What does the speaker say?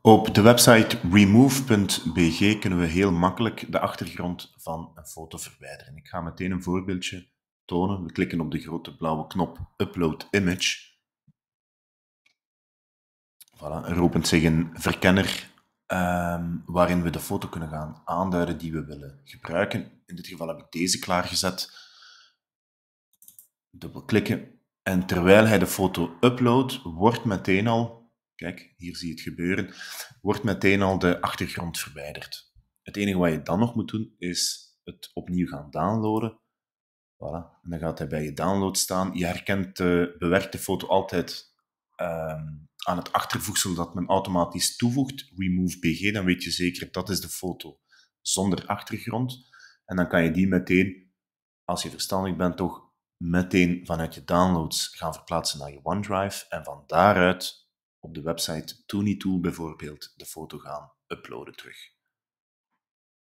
Op de website remove.bg kunnen we heel makkelijk de achtergrond van een foto verwijderen. Ik ga meteen een voorbeeldje tonen. We klikken op de grote blauwe knop Upload Image. Voilà, er opent zich een verkenner ehm, waarin we de foto kunnen gaan aanduiden die we willen gebruiken. In dit geval heb ik deze klaargezet. klikken En terwijl hij de foto uploadt, wordt meteen al kijk, hier zie je het gebeuren, wordt meteen al de achtergrond verwijderd. Het enige wat je dan nog moet doen, is het opnieuw gaan downloaden. Voilà. En dan gaat hij bij je download staan. Je herkent de bewerkte foto altijd ehm, aan het achtervoegsel dat men automatisch toevoegt. Remove BG, dan weet je zeker dat is de foto zonder achtergrond. En dan kan je die meteen, als je verstandig bent, toch meteen vanuit je downloads gaan verplaatsen naar je OneDrive. En van daaruit op de website TonyTool Tool bijvoorbeeld de foto gaan uploaden terug.